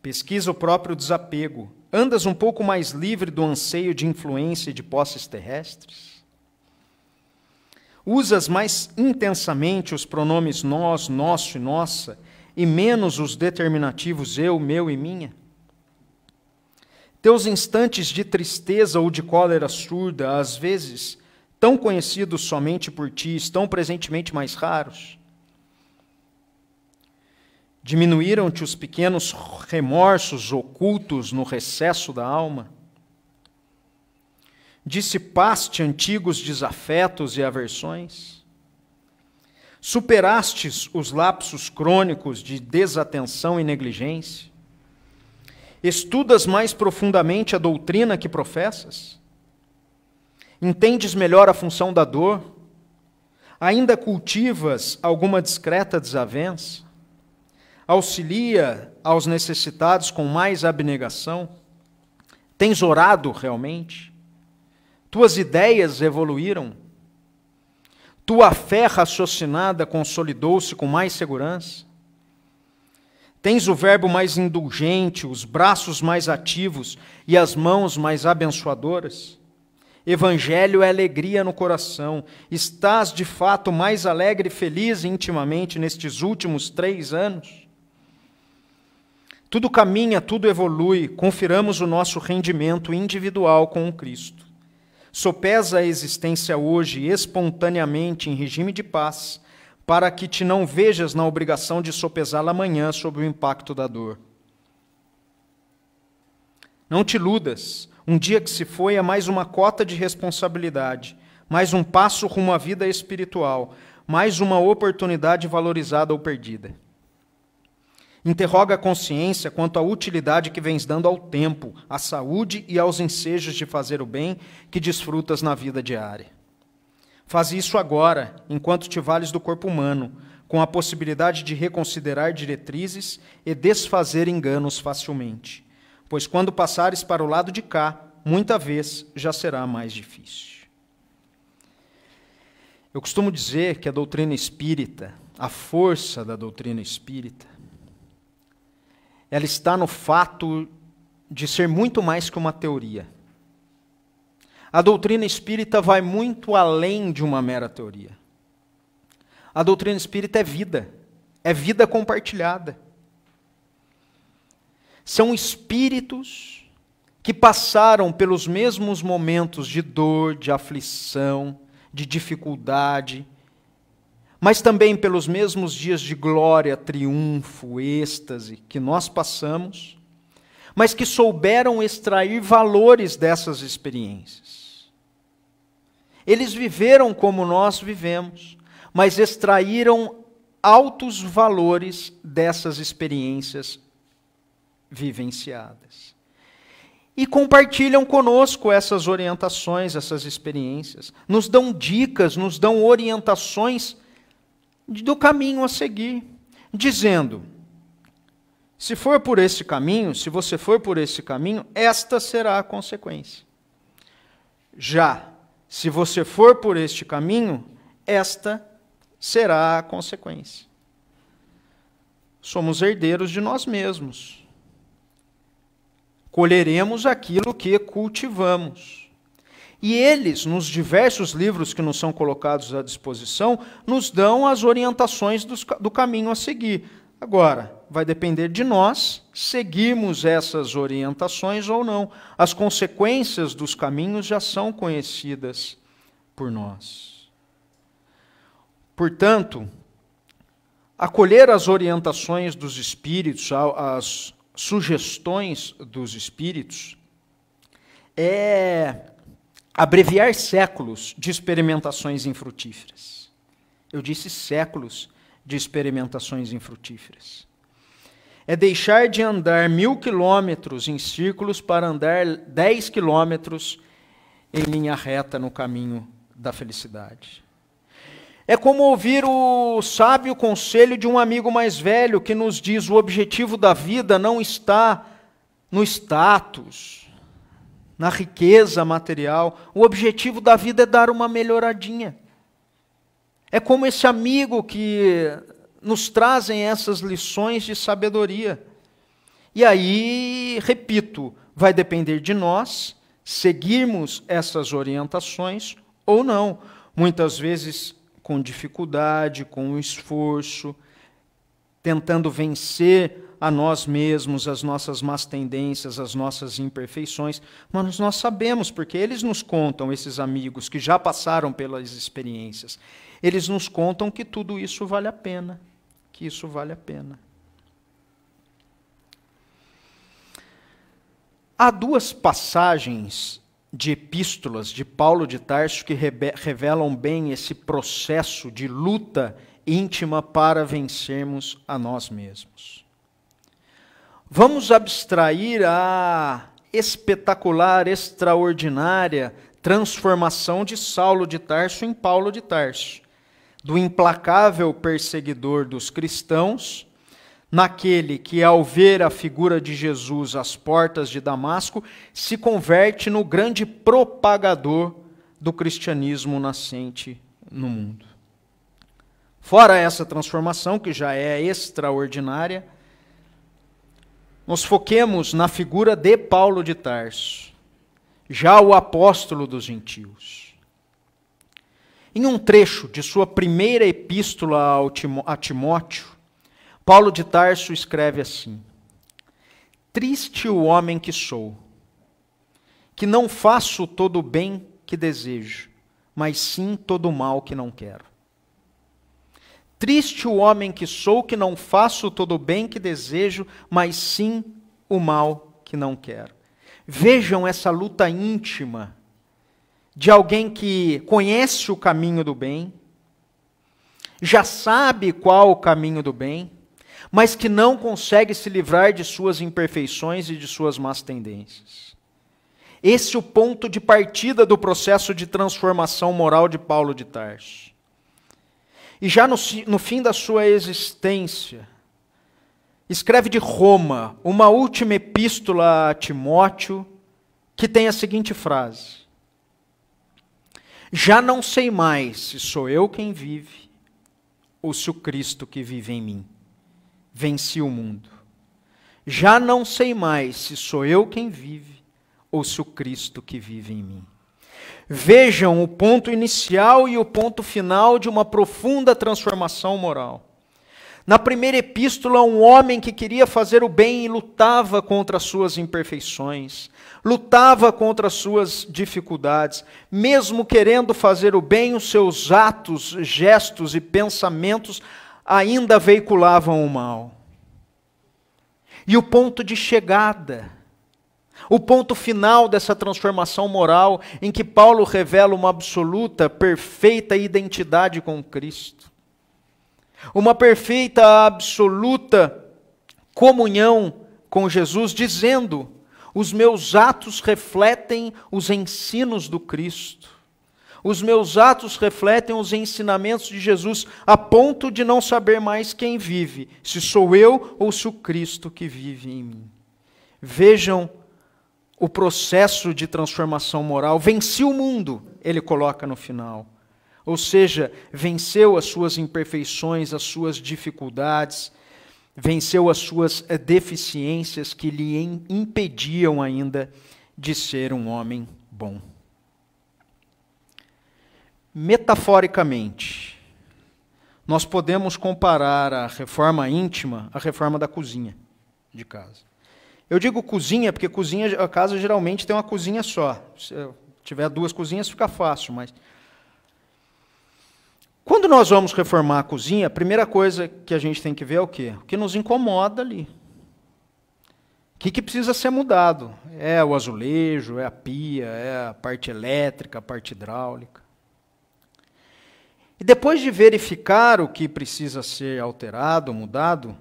Pesquisa o próprio desapego. Andas um pouco mais livre do anseio de influência e de posses terrestres? Usas mais intensamente os pronomes nós, nosso e nossa, e menos os determinativos eu, meu e minha? Teus instantes de tristeza ou de cólera surda, às vezes, tão conhecidos somente por ti, estão presentemente mais raros? Diminuíram-te os pequenos remorsos ocultos no recesso da alma? Dissipaste antigos desafetos e aversões? Superastes os lapsos crônicos de desatenção e negligência? Estudas mais profundamente a doutrina que professas? Entendes melhor a função da dor? Ainda cultivas alguma discreta desavença? Auxilia aos necessitados com mais abnegação? Tens orado realmente? Tuas ideias evoluíram? Tua fé raciocinada consolidou-se com mais segurança? Tens o verbo mais indulgente, os braços mais ativos e as mãos mais abençoadoras? Evangelho é alegria no coração. Estás de fato mais alegre e feliz intimamente nestes últimos três anos? Tudo caminha, tudo evolui. Confiramos o nosso rendimento individual com o Cristo. Sopesa a existência hoje espontaneamente em regime de paz, para que te não vejas na obrigação de sopesá-la amanhã sob o impacto da dor. Não te iludas um dia que se foi é mais uma cota de responsabilidade, mais um passo rumo à vida espiritual, mais uma oportunidade valorizada ou perdida. Interroga a consciência quanto à utilidade que vens dando ao tempo, à saúde e aos ensejos de fazer o bem que desfrutas na vida diária. Faz isso agora, enquanto te vales do corpo humano, com a possibilidade de reconsiderar diretrizes e desfazer enganos facilmente pois quando passares para o lado de cá, muita vez já será mais difícil. Eu costumo dizer que a doutrina espírita, a força da doutrina espírita, ela está no fato de ser muito mais que uma teoria. A doutrina espírita vai muito além de uma mera teoria. A doutrina espírita é vida, é vida compartilhada. São espíritos que passaram pelos mesmos momentos de dor, de aflição, de dificuldade, mas também pelos mesmos dias de glória, triunfo, êxtase que nós passamos, mas que souberam extrair valores dessas experiências. Eles viveram como nós vivemos, mas extraíram altos valores dessas experiências vivenciadas. E compartilham conosco essas orientações, essas experiências. Nos dão dicas, nos dão orientações do caminho a seguir, dizendo: se for por esse caminho, se você for por esse caminho, esta será a consequência. Já, se você for por este caminho, esta será a consequência. Somos herdeiros de nós mesmos colheremos aquilo que cultivamos. E eles, nos diversos livros que nos são colocados à disposição, nos dão as orientações do, do caminho a seguir. Agora, vai depender de nós seguirmos essas orientações ou não. As consequências dos caminhos já são conhecidas por nós. Portanto, acolher as orientações dos espíritos, as sugestões dos espíritos é abreviar séculos de experimentações infrutíferas. Eu disse séculos de experimentações infrutíferas. É deixar de andar mil quilômetros em círculos para andar dez quilômetros em linha reta no caminho da felicidade. É como ouvir o sábio conselho de um amigo mais velho que nos diz: o objetivo da vida não está no status, na riqueza material. O objetivo da vida é dar uma melhoradinha. É como esse amigo que nos trazem essas lições de sabedoria. E aí, repito, vai depender de nós seguirmos essas orientações ou não. Muitas vezes com dificuldade, com esforço, tentando vencer a nós mesmos, as nossas más tendências, as nossas imperfeições, mas nós sabemos, porque eles nos contam, esses amigos que já passaram pelas experiências, eles nos contam que tudo isso vale a pena, que isso vale a pena. Há duas passagens de epístolas de Paulo de Tarso que revelam bem esse processo de luta íntima para vencermos a nós mesmos. Vamos abstrair a espetacular, extraordinária transformação de Saulo de Tarso em Paulo de Tarso, do implacável perseguidor dos cristãos naquele que, ao ver a figura de Jesus às portas de Damasco, se converte no grande propagador do cristianismo nascente no mundo. Fora essa transformação, que já é extraordinária, nos foquemos na figura de Paulo de Tarso, já o apóstolo dos gentios. Em um trecho de sua primeira epístola a Timóteo, Paulo de Tarso escreve assim: Triste o homem que sou, que não faço todo o bem que desejo, mas sim todo o mal que não quero. Triste o homem que sou, que não faço todo o bem que desejo, mas sim o mal que não quero. Vejam essa luta íntima de alguém que conhece o caminho do bem, já sabe qual o caminho do bem, mas que não consegue se livrar de suas imperfeições e de suas más tendências. Esse é o ponto de partida do processo de transformação moral de Paulo de Tarso. E já no, no fim da sua existência, escreve de Roma uma última epístola a Timóteo que tem a seguinte frase: Já não sei mais se sou eu quem vive ou se o Cristo que vive em mim venci o mundo. Já não sei mais se sou eu quem vive ou se o Cristo que vive em mim. Vejam o ponto inicial e o ponto final de uma profunda transformação moral. Na primeira epístola, um homem que queria fazer o bem e lutava contra as suas imperfeições, lutava contra as suas dificuldades. Mesmo querendo fazer o bem, os seus atos, gestos e pensamentos ainda veiculavam o mal. E o ponto de chegada, o ponto final dessa transformação moral, em que Paulo revela uma absoluta, perfeita identidade com Cristo, uma perfeita, absoluta comunhão com Jesus, dizendo: os meus atos refletem os ensinos do Cristo. Os meus atos refletem os ensinamentos de Jesus, a ponto de não saber mais quem vive, se sou eu ou se o Cristo que vive em mim. Vejam o processo de transformação moral. Venci o mundo, ele coloca no final. Ou seja, venceu as suas imperfeições, as suas dificuldades, venceu as suas eh, deficiências que lhe impediam ainda de ser um homem bom. Metaforicamente, nós podemos comparar a reforma íntima à reforma da cozinha de casa. Eu digo cozinha porque cozinha, a casa geralmente tem uma cozinha só. Se tiver duas cozinhas fica fácil, mas quando nós vamos reformar a cozinha, a primeira coisa que a gente tem que ver é o quê? O que nos incomoda ali. O que, que precisa ser mudado? É o azulejo, é a pia, é a parte elétrica, a parte hidráulica. E depois de verificar o que precisa ser alterado, mudado,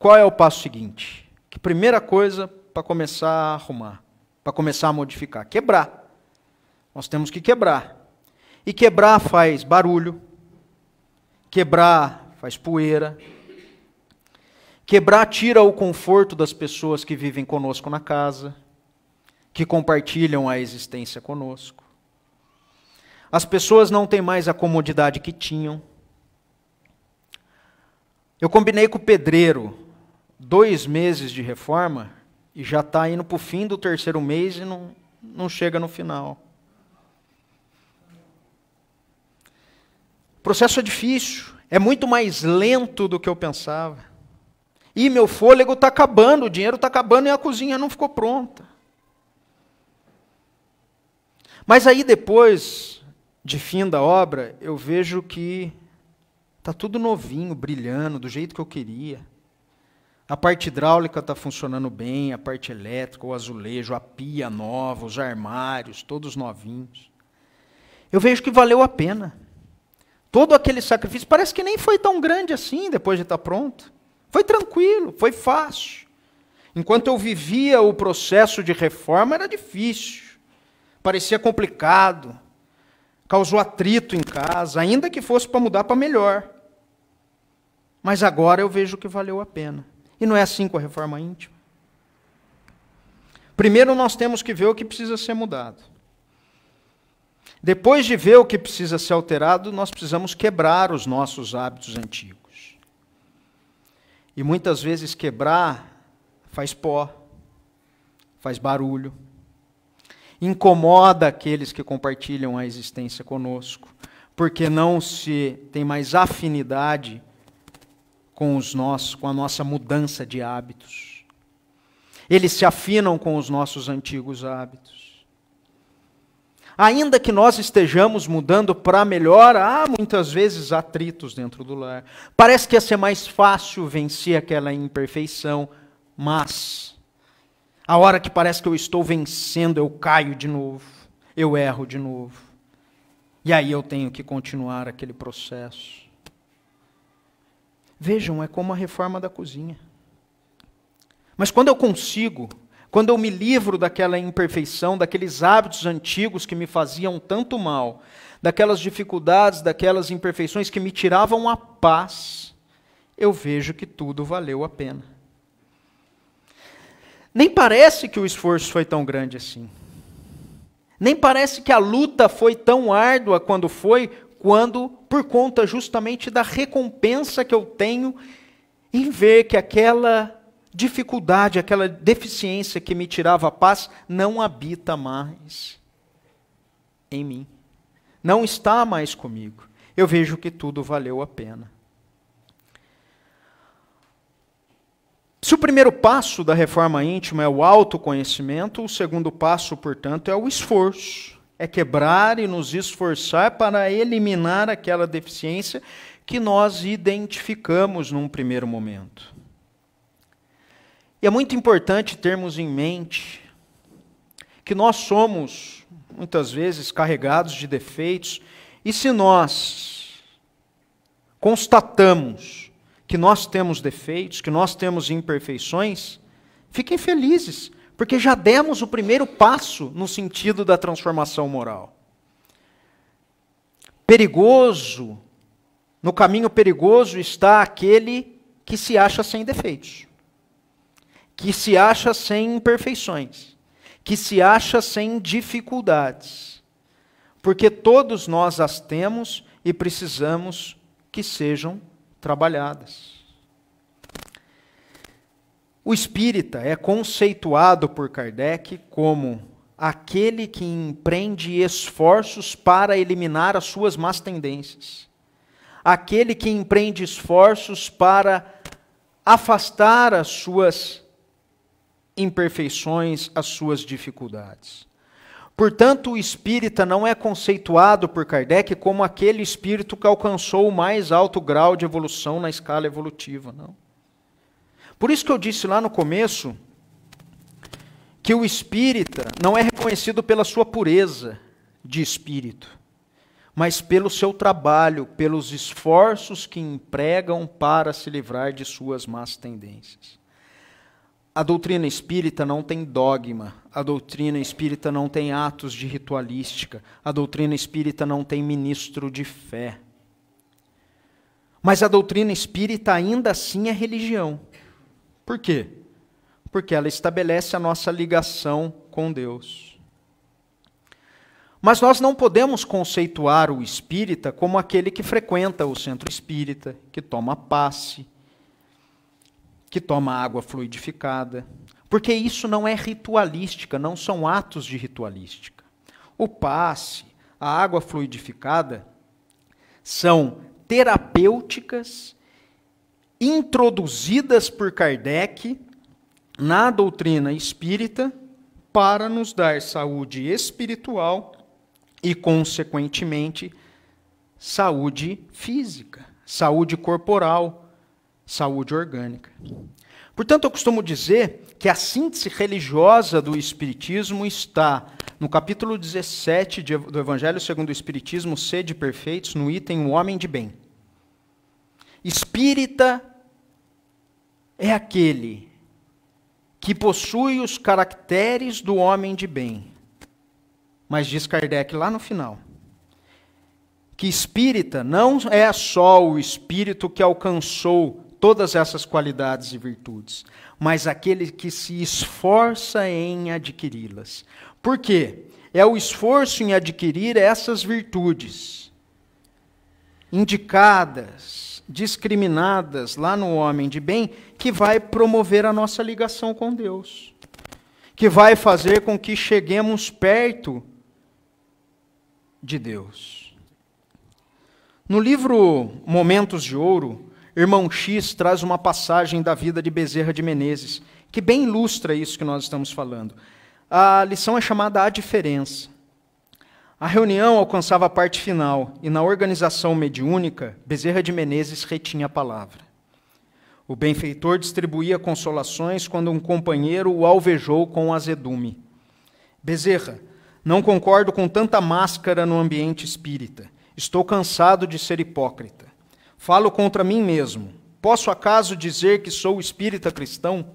qual é o passo seguinte? Que primeira coisa para começar a arrumar, para começar a modificar, quebrar. Nós temos que quebrar. E quebrar faz barulho, quebrar faz poeira, quebrar tira o conforto das pessoas que vivem conosco na casa, que compartilham a existência conosco. As pessoas não têm mais a comodidade que tinham. Eu combinei com o pedreiro dois meses de reforma e já está indo para o fim do terceiro mês e não, não chega no final. O processo é difícil, é muito mais lento do que eu pensava. E meu fôlego está acabando, o dinheiro está acabando e a cozinha não ficou pronta. Mas aí depois de fim da obra, eu vejo que está tudo novinho, brilhando, do jeito que eu queria. A parte hidráulica está funcionando bem, a parte elétrica, o azulejo, a pia nova, os armários, todos novinhos. Eu vejo que valeu a pena. Todo aquele sacrifício parece que nem foi tão grande assim depois de estar tá pronto. Foi tranquilo, foi fácil. Enquanto eu vivia o processo de reforma, era difícil, parecia complicado, causou atrito em casa, ainda que fosse para mudar para melhor. Mas agora eu vejo que valeu a pena. E não é assim com a reforma íntima. Primeiro nós temos que ver o que precisa ser mudado. Depois de ver o que precisa ser alterado, nós precisamos quebrar os nossos hábitos antigos. E muitas vezes quebrar faz pó, faz barulho, incomoda aqueles que compartilham a existência conosco, porque não se tem mais afinidade com os nossos, com a nossa mudança de hábitos. Eles se afinam com os nossos antigos hábitos. Ainda que nós estejamos mudando para melhor, há muitas vezes atritos dentro do lar. Parece que ia ser mais fácil vencer aquela imperfeição, mas a hora que parece que eu estou vencendo, eu caio de novo, eu erro de novo. E aí eu tenho que continuar aquele processo. Vejam, é como a reforma da cozinha. Mas quando eu consigo, quando eu me livro daquela imperfeição, daqueles hábitos antigos que me faziam tanto mal, daquelas dificuldades, daquelas imperfeições que me tiravam a paz, eu vejo que tudo valeu a pena. Nem parece que o esforço foi tão grande assim. Nem parece que a luta foi tão árdua quando foi, quando por conta justamente da recompensa que eu tenho em ver que aquela dificuldade, aquela deficiência que me tirava a paz não habita mais em mim. Não está mais comigo. Eu vejo que tudo valeu a pena. Se o primeiro passo da reforma íntima é o autoconhecimento, o segundo passo, portanto, é o esforço. É quebrar e nos esforçar para eliminar aquela deficiência que nós identificamos num primeiro momento. E é muito importante termos em mente que nós somos, muitas vezes, carregados de defeitos, e se nós constatamos que nós temos defeitos, que nós temos imperfeições, fiquem felizes, porque já demos o primeiro passo no sentido da transformação moral. Perigoso, no caminho perigoso está aquele que se acha sem defeitos, que se acha sem imperfeições, que se acha sem dificuldades, porque todos nós as temos e precisamos que sejam trabalhadas. O espírita é conceituado por Kardec como aquele que empreende esforços para eliminar as suas más tendências, aquele que empreende esforços para afastar as suas imperfeições, as suas dificuldades. Portanto, o espírita não é conceituado por Kardec como aquele espírito que alcançou o mais alto grau de evolução na escala evolutiva, não. Por isso que eu disse lá no começo que o espírita não é reconhecido pela sua pureza de espírito, mas pelo seu trabalho, pelos esforços que empregam para se livrar de suas más tendências a doutrina espírita não tem dogma, a doutrina espírita não tem atos de ritualística, a doutrina espírita não tem ministro de fé. Mas a doutrina espírita ainda assim é religião. Por quê? Porque ela estabelece a nossa ligação com Deus. Mas nós não podemos conceituar o espírita como aquele que frequenta o centro espírita, que toma passe, que toma água fluidificada. Porque isso não é ritualística, não são atos de ritualística. O passe, a água fluidificada, são terapêuticas introduzidas por Kardec na doutrina espírita para nos dar saúde espiritual e, consequentemente, saúde física, saúde corporal saúde orgânica. Portanto, eu costumo dizer que a síntese religiosa do Espiritismo está no capítulo 17 do Evangelho segundo o Espiritismo, Sede Perfeitos, no item O Homem de Bem. Espírita é aquele que possui os caracteres do homem de bem. Mas diz Kardec lá no final que espírita não é só o espírito que alcançou todas essas qualidades e virtudes, mas aquele que se esforça em adquiri-las. Por quê? É o esforço em adquirir essas virtudes indicadas, discriminadas lá no homem de bem, que vai promover a nossa ligação com Deus, que vai fazer com que cheguemos perto de Deus. No livro Momentos de Ouro, irmão X traz uma passagem da vida de Bezerra de Menezes, que bem ilustra isso que nós estamos falando. A lição é chamada A Diferença. A reunião alcançava a parte final e, na organização mediúnica, Bezerra de Menezes retinha a palavra. O benfeitor distribuía consolações quando um companheiro o alvejou com um azedume. Bezerra, não concordo com tanta máscara no ambiente espírita. Estou cansado de ser hipócrita. Falo contra mim mesmo. Posso acaso dizer que sou espírita cristão?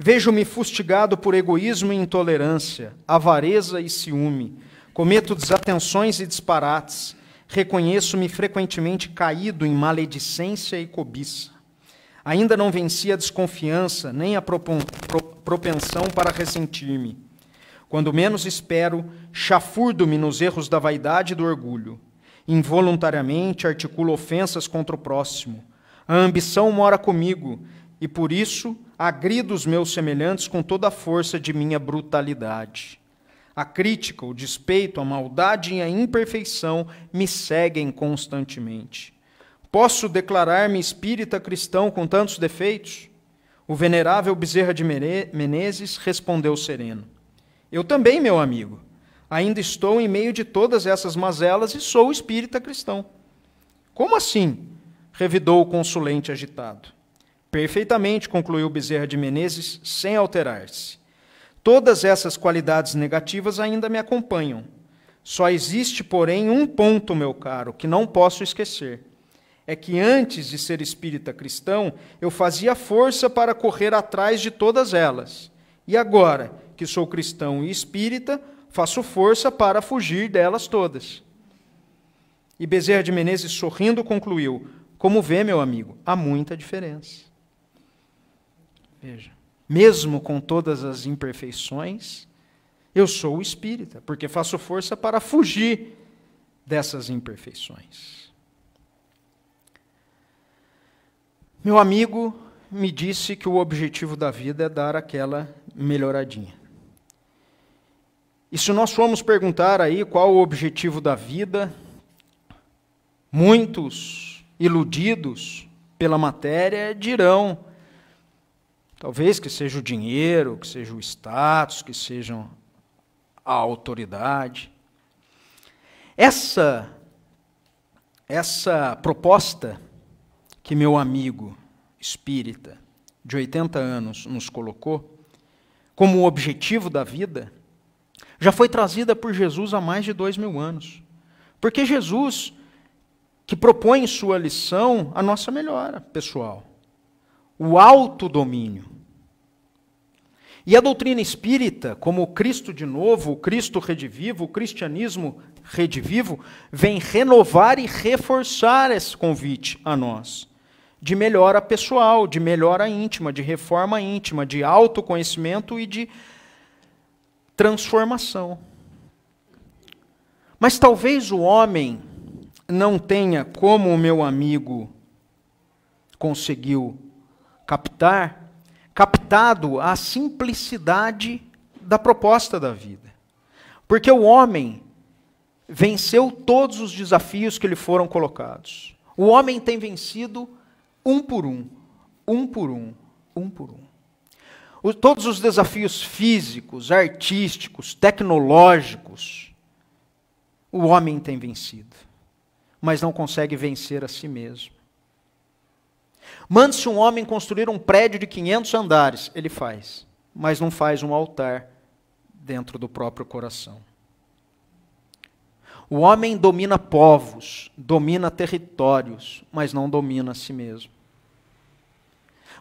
Vejo-me fustigado por egoísmo e intolerância, avareza e ciúme. Cometo desatenções e disparates. Reconheço-me frequentemente caído em maledicência e cobiça. Ainda não venci a desconfiança nem a propensão para ressentir-me. Quando menos espero, chafurdo-me nos erros da vaidade e do orgulho involuntariamente articulo ofensas contra o próximo. A ambição mora comigo e por isso agrido os meus semelhantes com toda a força de minha brutalidade. A crítica, o despeito, a maldade e a imperfeição me seguem constantemente. Posso declarar-me espírita cristão com tantos defeitos? O venerável Bezerra de Menezes respondeu sereno: Eu também, meu amigo. Ainda estou em meio de todas essas mazelas e sou espírita cristão. Como assim? revidou o consulente agitado. Perfeitamente, concluiu Bezerra de Menezes, sem alterar-se. Todas essas qualidades negativas ainda me acompanham. Só existe, porém, um ponto, meu caro, que não posso esquecer. É que antes de ser espírita cristão, eu fazia força para correr atrás de todas elas. E agora que sou cristão e espírita, Faço força para fugir delas todas. E Bezerra de Menezes, sorrindo, concluiu: Como vê, meu amigo, há muita diferença. Veja, mesmo com todas as imperfeições, eu sou espírita, porque faço força para fugir dessas imperfeições. Meu amigo me disse que o objetivo da vida é dar aquela melhoradinha. E se nós formos perguntar aí qual o objetivo da vida, muitos iludidos pela matéria dirão, talvez que seja o dinheiro, que seja o status, que sejam a autoridade. Essa essa proposta que meu amigo espírita de 80 anos nos colocou como objetivo da vida já foi trazida por Jesus há mais de dois mil anos. Porque Jesus, que propõe em sua lição a nossa melhora pessoal, o autodomínio. E a doutrina espírita, como o Cristo de novo, o Cristo redivivo, o cristianismo redivivo, vem renovar e reforçar esse convite a nós de melhora pessoal, de melhora íntima, de reforma íntima, de autoconhecimento e de transformação. Mas talvez o homem não tenha, como o meu amigo conseguiu captar, captado a simplicidade da proposta da vida. Porque o homem venceu todos os desafios que lhe foram colocados. O homem tem vencido um por um, um por um, um por um todos os desafios físicos, artísticos, tecnológicos, o homem tem vencido, mas não consegue vencer a si mesmo. Mande-se um homem construir um prédio de 500 andares, ele faz, mas não faz um altar dentro do próprio coração. O homem domina povos, domina territórios, mas não domina a si mesmo.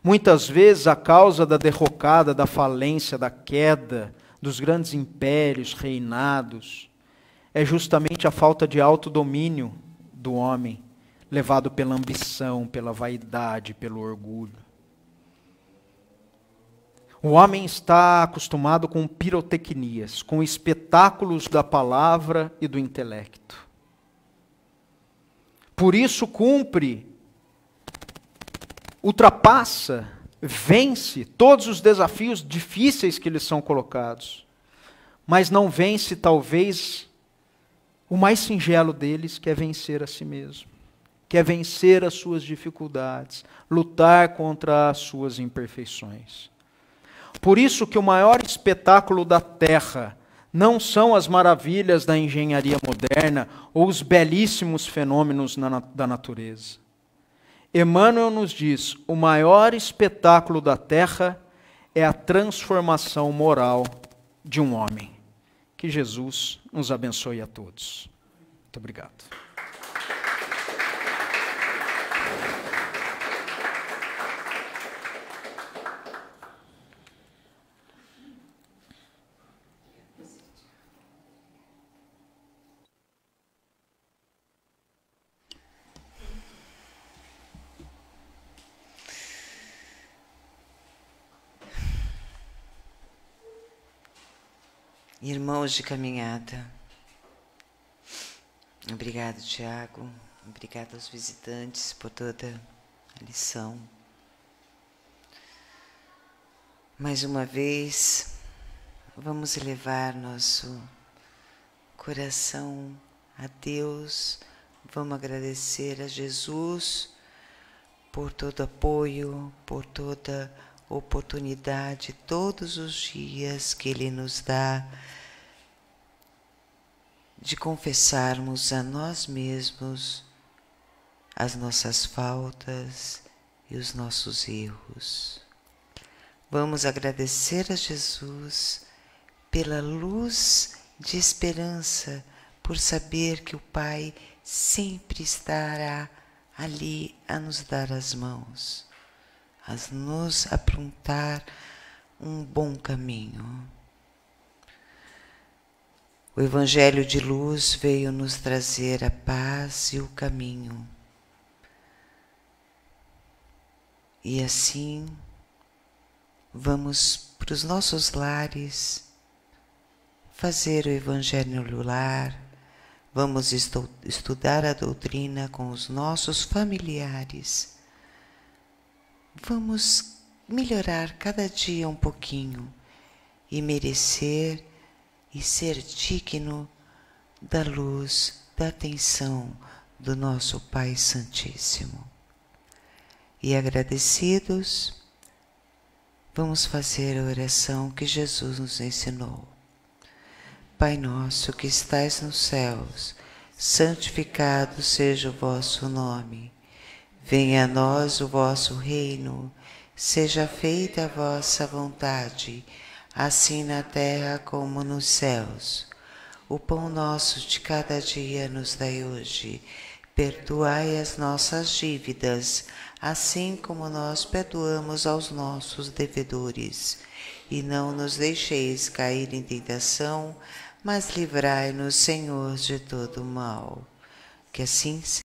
Muitas vezes, a causa da derrocada, da falência, da queda dos grandes impérios, reinados, é justamente a falta de autodomínio do homem, levado pela ambição, pela vaidade, pelo orgulho. O homem está acostumado com pirotecnias, com espetáculos da palavra e do intelecto. Por isso cumpre ultrapassa, vence todos os desafios difíceis que lhe são colocados, mas não vence, talvez, o mais singelo deles, que é vencer a si mesmo, que é vencer as suas dificuldades, lutar contra as suas imperfeições. Por isso que o maior espetáculo da terra não são as maravilhas da engenharia moderna ou os belíssimos fenômenos na, da natureza Emmanuel nos diz: o maior espetáculo da terra é a transformação moral de um homem. Que Jesus nos abençoe a todos. Muito obrigado. irmãos de caminhada. Obrigado, Tiago. Obrigado aos visitantes por toda a lição. Mais uma vez, vamos elevar nosso coração a Deus, vamos agradecer a Jesus por todo apoio, por toda oportunidade todos os dias que Ele nos dá de confessarmos a nós mesmos as nossas faltas e os nossos erros. Vamos agradecer a Jesus pela luz de esperança, por saber que o Pai sempre estará ali a nos dar as mãos a nos aprontar um bom caminho. O Evangelho de luz veio nos trazer a paz e o caminho. E assim, vamos para os nossos lares fazer o Evangelho no lar, vamos estudar a doutrina com os nossos familiares vamos melhorar cada dia um pouquinho e merecer e ser digno da luz, da atenção do nosso Pai Santíssimo. E agradecidos, vamos fazer a oração que Jesus nos ensinou. Pai nosso que estais nos céus, santificado seja o vosso nome. Venha a nós o vosso reino, seja feita a vossa vontade, assim na terra como nos céus. O pão nosso de cada dia nos dai hoje. Perdoai as nossas dívidas, assim como nós perdoamos aos nossos devedores. E não nos deixeis cair em tentação, mas livrai-nos, Senhor, de todo mal. Que assim seja.